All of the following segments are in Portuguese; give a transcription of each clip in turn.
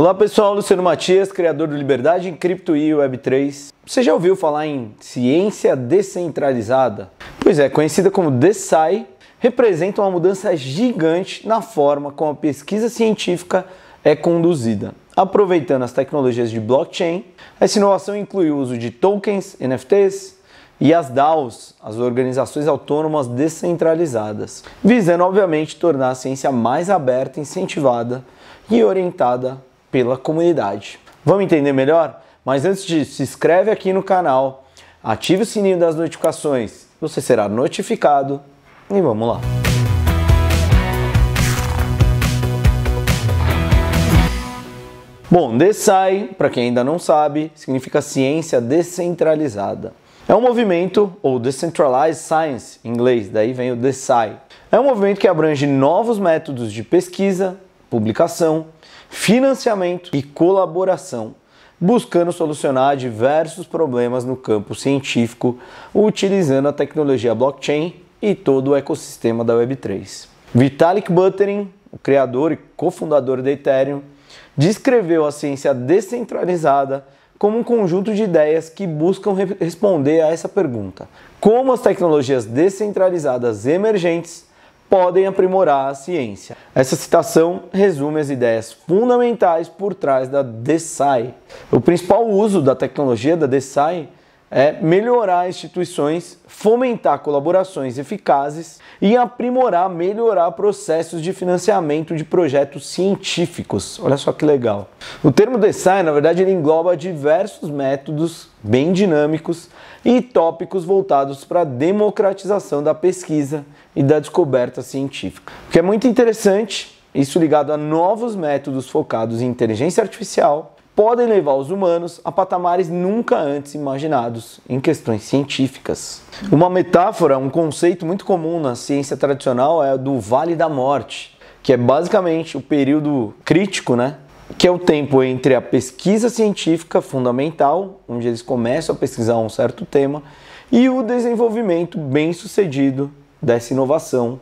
Olá pessoal, Luciano Matias, criador do Liberdade em Cripto e Web3. Você já ouviu falar em ciência descentralizada? Pois é, conhecida como DeSci, representa uma mudança gigante na forma como a pesquisa científica é conduzida. Aproveitando as tecnologias de blockchain, essa inovação inclui o uso de tokens, NFTs, e as DAOs, as organizações autônomas descentralizadas, visando obviamente tornar a ciência mais aberta, incentivada e orientada pela comunidade. Vamos entender melhor? Mas antes disso, se inscreve aqui no canal, ative o sininho das notificações, você será notificado e vamos lá. Bom, DeSai, para quem ainda não sabe, significa ciência descentralizada. É um movimento, ou Decentralized Science em inglês, daí vem o DeSai. É um movimento que abrange novos métodos de pesquisa, publicação, financiamento e colaboração, buscando solucionar diversos problemas no campo científico utilizando a tecnologia blockchain e todo o ecossistema da Web3. Vitalik Buterin, o criador e cofundador da Ethereum, descreveu a ciência descentralizada como um conjunto de ideias que buscam responder a essa pergunta: como as tecnologias descentralizadas emergentes podem aprimorar a ciência. Essa citação resume as ideias fundamentais por trás da DeSci. O principal uso da tecnologia da DeSci é melhorar instituições, fomentar colaborações eficazes e aprimorar, melhorar processos de financiamento de projetos científicos. Olha só que legal. O termo design, na verdade, ele engloba diversos métodos bem dinâmicos e tópicos voltados para a democratização da pesquisa e da descoberta científica. O que é muito interessante, isso ligado a novos métodos focados em inteligência artificial, podem levar os humanos a patamares nunca antes imaginados em questões científicas. Uma metáfora, um conceito muito comum na ciência tradicional é do Vale da Morte, que é basicamente o período crítico, né? Que é o tempo entre a pesquisa científica fundamental, onde eles começam a pesquisar um certo tema, e o desenvolvimento bem sucedido dessa inovação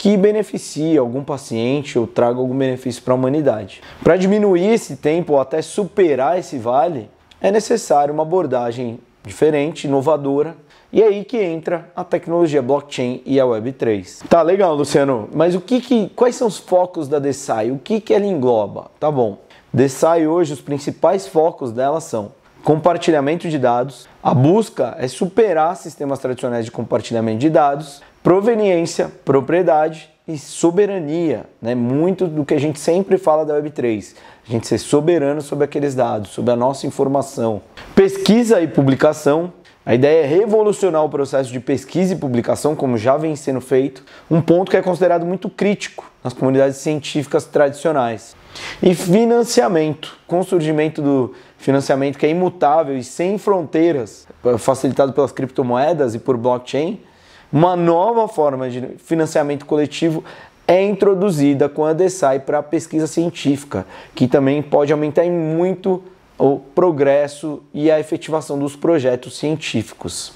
que beneficie algum paciente ou traga algum benefício para a humanidade. Para diminuir esse tempo ou até superar esse vale, é necessário uma abordagem diferente, inovadora. E é aí que entra a tecnologia blockchain e a Web3. Tá legal, Luciano. Mas o que, que quais são os focos da Desai? O que que ela engloba? Tá bom. Desai hoje os principais focos dela são compartilhamento de dados. A busca é superar sistemas tradicionais de compartilhamento de dados proveniência, propriedade e soberania, né? Muito do que a gente sempre fala da Web3, a gente ser soberano sobre aqueles dados, sobre a nossa informação. Pesquisa e publicação, a ideia é revolucionar o processo de pesquisa e publicação, como já vem sendo feito, um ponto que é considerado muito crítico nas comunidades científicas tradicionais. E financiamento, com o surgimento do financiamento que é imutável e sem fronteiras, facilitado pelas criptomoedas e por blockchain, uma nova forma de financiamento coletivo é introduzida com a DESAI para a pesquisa científica, que também pode aumentar em muito o progresso e a efetivação dos projetos científicos.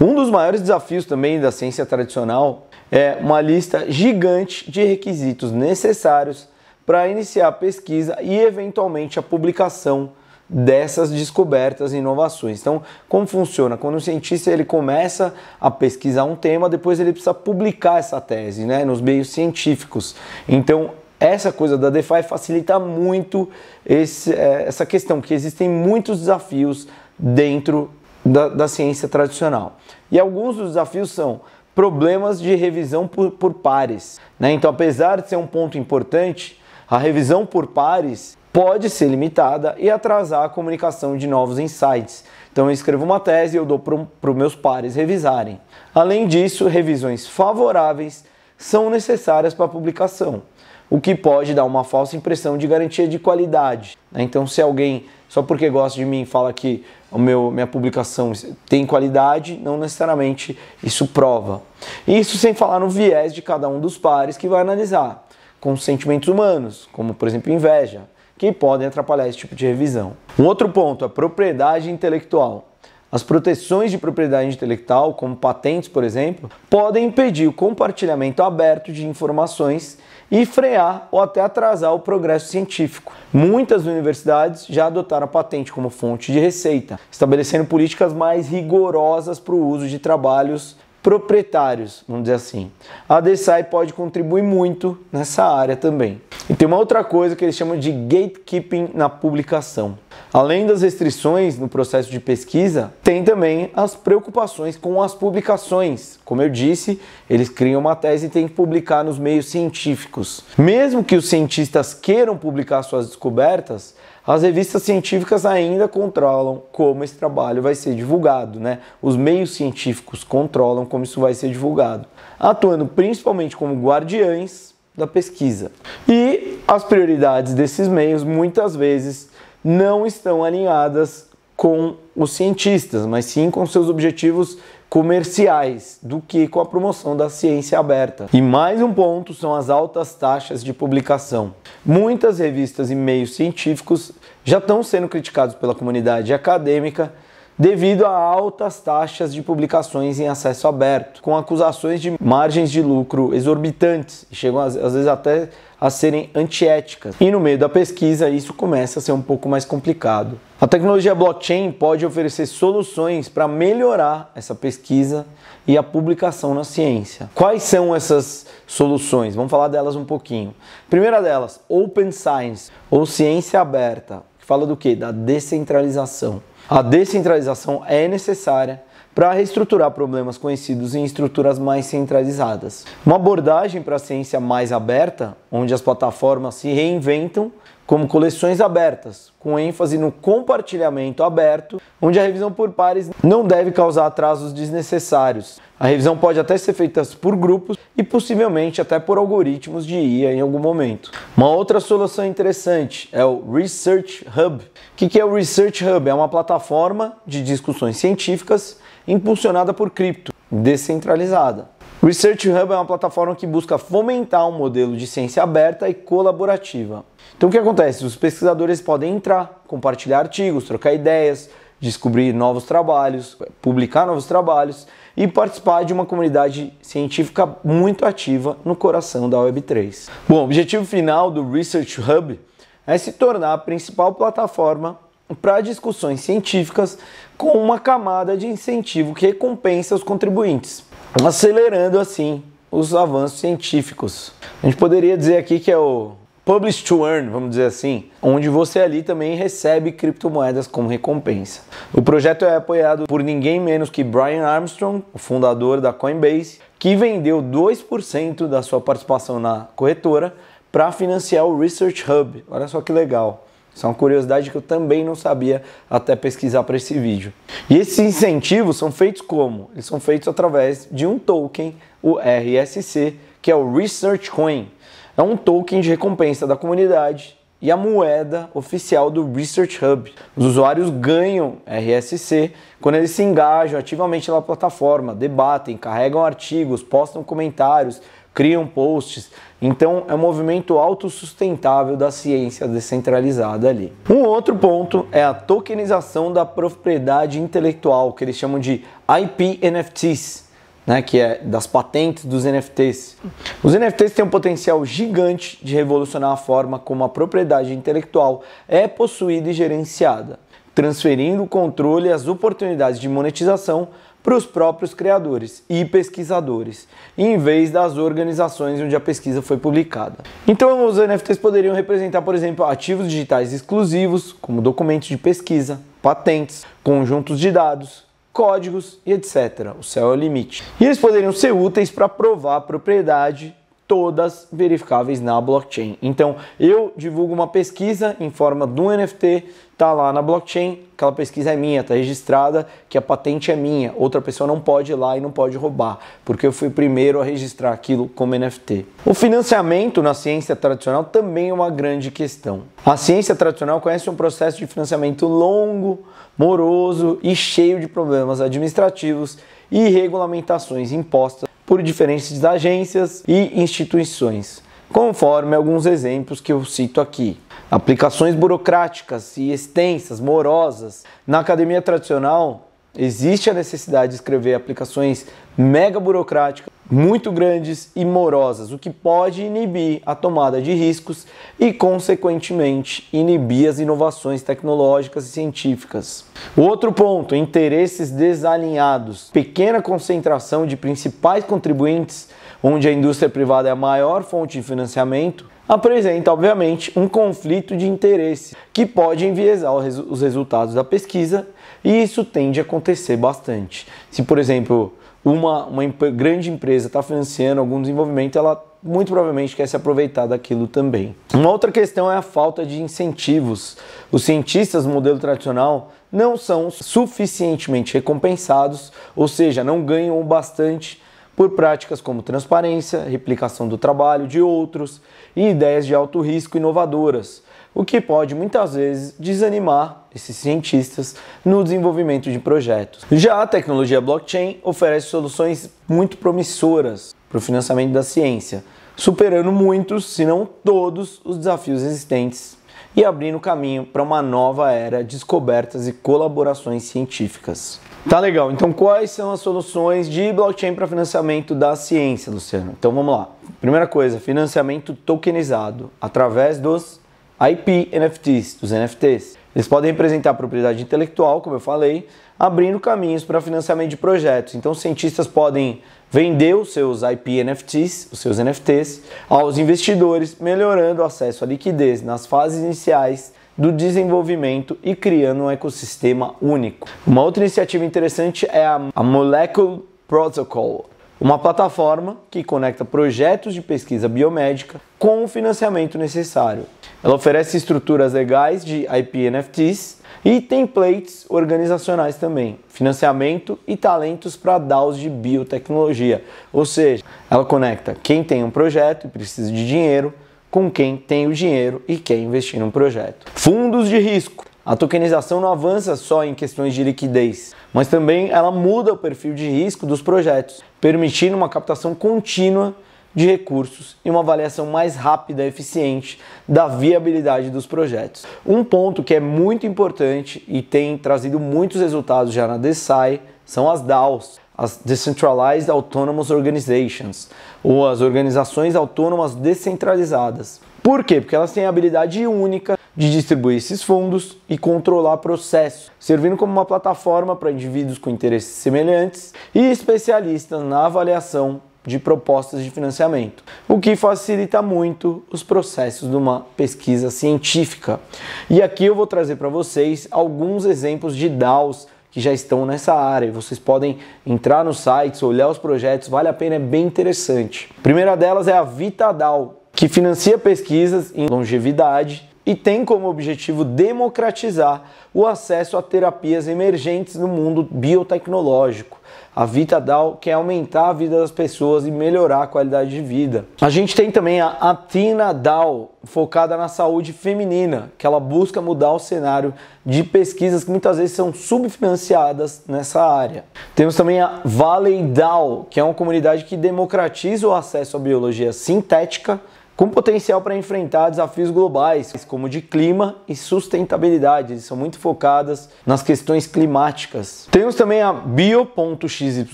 Um dos maiores desafios também da ciência tradicional é uma lista gigante de requisitos necessários para iniciar a pesquisa e eventualmente a publicação dessas descobertas e inovações. Então, como funciona? Quando o um cientista ele começa a pesquisar um tema, depois ele precisa publicar essa tese, né, nos meios científicos. Então, essa coisa da DeFi facilita muito esse, é, essa questão, que existem muitos desafios dentro da, da, ciência tradicional. E alguns dos desafios são problemas de revisão por, por pares. Né? Então, apesar de ser um ponto importante, a revisão por pares pode ser limitada e atrasar a comunicação de novos insights. Então eu escrevo uma tese e eu dou para os meus pares revisarem. Além disso, revisões favoráveis são necessárias para a publicação, o que pode dar uma falsa impressão de garantia de qualidade. Né? Então se alguém, só porque gosta de mim, fala que o meu, minha publicação tem qualidade, não necessariamente isso prova. Isso sem falar no viés de cada um dos pares que vai analisar, com sentimentos humanos, como por exemplo inveja, que podem atrapalhar esse tipo de revisão. Um outro ponto, a propriedade intelectual. As proteções de propriedade intelectual, como patentes, por exemplo, podem impedir o compartilhamento aberto de informações e frear ou até atrasar o progresso científico. Muitas universidades já adotaram a patente como fonte de receita, estabelecendo políticas mais rigorosas para o uso de trabalhos proprietários, vamos dizer assim. A DSI pode contribuir muito nessa área também. E tem uma outra coisa que eles chamam de gatekeeping na publicação. Além das restrições no processo de pesquisa, tem também as preocupações com as publicações. Como eu disse, eles criam uma tese e têm que publicar nos meios científicos. Mesmo que os cientistas queiram publicar suas descobertas, as revistas científicas ainda controlam como esse trabalho vai ser divulgado, né? Os meios científicos controlam como isso vai ser divulgado, atuando principalmente como guardiães da pesquisa. E as prioridades desses meios muitas vezes não estão alinhadas com os cientistas, mas sim com seus objetivos comerciais do que com a promoção da ciência aberta. E mais um ponto são as altas taxas de publicação. Muitas revistas e meios científicos já estão sendo criticados pela comunidade acadêmica devido a altas taxas de publicações em acesso aberto, com acusações de margens de lucro exorbitantes e chegam às, vezes até a serem antiéticas. E no meio da pesquisa, isso começa a ser um pouco mais complicado. A tecnologia blockchain pode oferecer soluções para melhorar essa pesquisa e a publicação na ciência. Quais são essas soluções? Vamos falar delas um pouquinho. Primeira delas, Open Science, ou ciência aberta, que fala do que? Da descentralização. A descentralização é necessária para reestruturar problemas conhecidos em estruturas mais centralizadas. Uma abordagem para a ciência mais aberta, onde as plataformas se reinventam como coleções abertas, com ênfase no compartilhamento aberto, onde a revisão por pares não deve causar atrasos desnecessários. A revisão pode até ser feita por grupos e possivelmente até por algoritmos de IA em algum momento. Uma outra solução interessante é o Research Hub. O que é o Research Hub? É uma plataforma de discussões científicas impulsionada por cripto, descentralizada. Research Hub é uma plataforma que busca fomentar um modelo de ciência aberta e colaborativa. Então o que acontece? Os pesquisadores podem entrar, compartilhar artigos, trocar ideias, descobrir novos trabalhos, publicar novos trabalhos e participar de uma comunidade científica muito ativa no coração da Web3. Bom, o objetivo final do Research Hub é se tornar a principal plataforma para discussões científicas com uma camada de incentivo que recompensa os contribuintes, acelerando assim os avanços científicos. A gente poderia dizer aqui que é o Publish to Earn, vamos dizer assim, onde você ali também recebe criptomoedas como recompensa. O projeto é apoiado por ninguém menos que Brian Armstrong, o fundador da Coinbase, que vendeu 2% da sua participação na corretora para financiar o Research Hub. Olha só que legal. Isso é uma curiosidade que eu também não sabia até pesquisar para esse vídeo. E esses incentivos são feitos como? Eles são feitos através de um token, o RSC, que é o Research Coin. É um token de recompensa da comunidade e a moeda oficial do Research Hub. Os usuários ganham RSC quando eles se engajam ativamente na plataforma, debatem, carregam artigos, postam comentários, criam posts. Então é um movimento autossustentável da ciência descentralizada ali. Um outro ponto é a tokenização da propriedade intelectual, que eles chamam de IP NFTs. Né, que é das patentes dos NFTs. Os NFTs têm um potencial gigante de revolucionar a forma como a propriedade intelectual é possuída e gerenciada, transferindo o controle e as oportunidades de monetização para os próprios criadores e pesquisadores, em vez das organizações onde a pesquisa foi publicada. Então, os NFTs poderiam representar, por exemplo, ativos digitais exclusivos, como documentos de pesquisa, patentes, conjuntos de dados, códigos e etc. O céu é o limite. E eles poderiam ser úteis para provar a propriedade todas verificáveis na blockchain. Então, eu divulgo uma pesquisa em forma de um NFT, tá lá na blockchain, aquela pesquisa é minha, tá registrada, que a patente é minha. Outra pessoa não pode ir lá e não pode roubar, porque eu fui primeiro a registrar aquilo como NFT. O financiamento na ciência tradicional também é uma grande questão. A ciência tradicional conhece um processo de financiamento longo, moroso e cheio de problemas administrativos e regulamentações impostas por diferentes agências e instituições, conforme alguns exemplos que eu cito aqui. Aplicações burocráticas e extensas, morosas. Na academia tradicional, existe a necessidade de escrever aplicações mega burocráticas muito grandes e morosas, o que pode inibir a tomada de riscos e, consequentemente, inibir as inovações tecnológicas e científicas. Outro ponto: interesses desalinhados. Pequena concentração de principais contribuintes, onde a indústria privada é a maior fonte de financiamento, apresenta, obviamente, um conflito de interesse que pode enviesar os resultados da pesquisa, e isso tende a acontecer bastante. Se, por exemplo, uma, uma grande empresa está financiando algum desenvolvimento, ela muito provavelmente quer se aproveitar daquilo também. Uma outra questão é a falta de incentivos. Os cientistas modelo tradicional não são suficientemente recompensados, ou seja, não ganham o bastante por práticas como transparência, replicação do trabalho de outros e ideias de alto risco inovadoras o que pode muitas vezes desanimar esses cientistas no desenvolvimento de projetos. Já a tecnologia blockchain oferece soluções muito promissoras para o financiamento da ciência, superando muitos, se não todos, os desafios existentes e abrindo caminho para uma nova era de descobertas e colaborações científicas. Tá legal, então quais são as soluções de blockchain para financiamento da ciência, Luciano? Então vamos lá. Primeira coisa, financiamento tokenizado através dos IP NFTs, dos NFTs. Eles podem representar propriedade intelectual, como eu falei, abrindo caminhos para financiamento de projetos. Então, cientistas podem vender os seus IP NFTs, os seus NFTs, aos investidores, melhorando o acesso à liquidez nas fases iniciais do desenvolvimento e criando um ecossistema único. Uma outra iniciativa interessante é a Molecule Protocol, uma plataforma que conecta projetos de pesquisa biomédica com o financiamento necessário. Ela oferece estruturas legais de IP NFTs e templates organizacionais também, financiamento e talentos para DAOs de biotecnologia. Ou seja, ela conecta quem tem um projeto e precisa de dinheiro com quem tem o dinheiro e quer investir num projeto. Fundos de risco. A tokenização não avança só em questões de liquidez mas também ela muda o perfil de risco dos projetos, permitindo uma captação contínua de recursos e uma avaliação mais rápida e eficiente da viabilidade dos projetos. Um ponto que é muito importante e tem trazido muitos resultados já na DeSai são as DAOs, as Decentralized Autonomous Organizations, ou as organizações autônomas descentralizadas. Por quê? Porque elas têm a habilidade única de distribuir esses fundos e controlar processos, servindo como uma plataforma para indivíduos com interesses semelhantes e especialistas na avaliação de propostas de financiamento, o que facilita muito os processos de uma pesquisa científica. E aqui eu vou trazer para vocês alguns exemplos de DAOs que já estão nessa área. Vocês podem entrar nos sites, olhar os projetos, vale a pena, é bem interessante. A primeira delas é a VitaDAO, que financia pesquisas em longevidade e tem como objetivo democratizar o acesso a terapias emergentes no mundo biotecnológico. A VitaDAO quer aumentar a vida das pessoas e melhorar a qualidade de vida. A gente tem também a Athena DAO, focada na saúde feminina, que ela busca mudar o cenário de pesquisas que muitas vezes são subfinanciadas nessa área. Temos também a Valley DAO, que é uma comunidade que democratiza o acesso à biologia sintética com potencial para enfrentar desafios globais, como de clima e sustentabilidade. Eles são muito focadas nas questões climáticas. Temos também a Bio.xyz,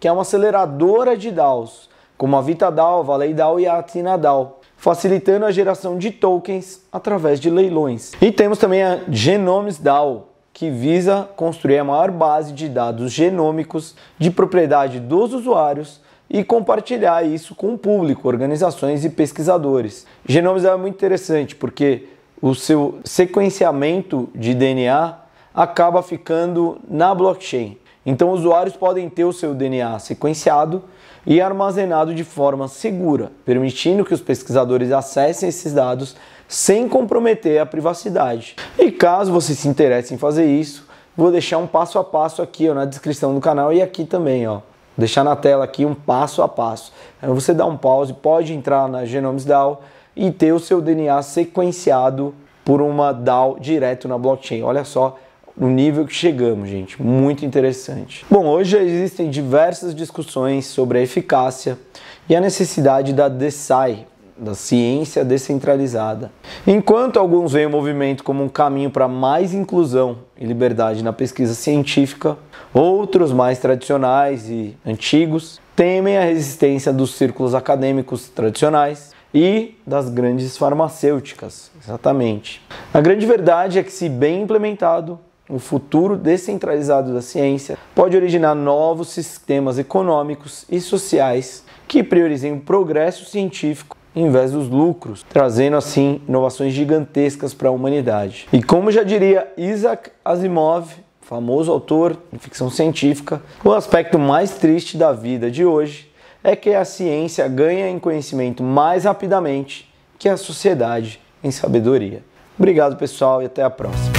que é uma aceleradora de DAOs, como a VitaDAO, a e a AtinaDAO, facilitando a geração de tokens através de leilões. E temos também a GenomesDAO, que visa construir a maior base de dados genômicos de propriedade dos usuários e compartilhar isso com o público, organizações e pesquisadores. Genomes é muito interessante porque o seu sequenciamento de DNA acaba ficando na blockchain. Então, usuários podem ter o seu DNA sequenciado e armazenado de forma segura, permitindo que os pesquisadores acessem esses dados sem comprometer a privacidade. E caso você se interesse em fazer isso, vou deixar um passo a passo aqui ó, na descrição do canal e aqui também. Ó deixar na tela aqui um passo a passo. Você dá um pause, pode entrar na Genomes DAO e ter o seu DNA sequenciado por uma DAO direto na blockchain. Olha só o nível que chegamos, gente, muito interessante. Bom, hoje existem diversas discussões sobre a eficácia e a necessidade da DeSci, da ciência descentralizada. Enquanto alguns veem o movimento como um caminho para mais inclusão e liberdade na pesquisa científica, outros mais tradicionais e antigos temem a resistência dos círculos acadêmicos tradicionais e das grandes farmacêuticas, exatamente. A grande verdade é que, se bem implementado, o futuro descentralizado da ciência pode originar novos sistemas econômicos e sociais que priorizem o progresso científico em vez dos lucros, trazendo assim inovações gigantescas para a humanidade. E como já diria Isaac Asimov, famoso autor de ficção científica, o aspecto mais triste da vida de hoje é que a ciência ganha em conhecimento mais rapidamente que a sociedade em sabedoria. Obrigado, pessoal, e até a próxima.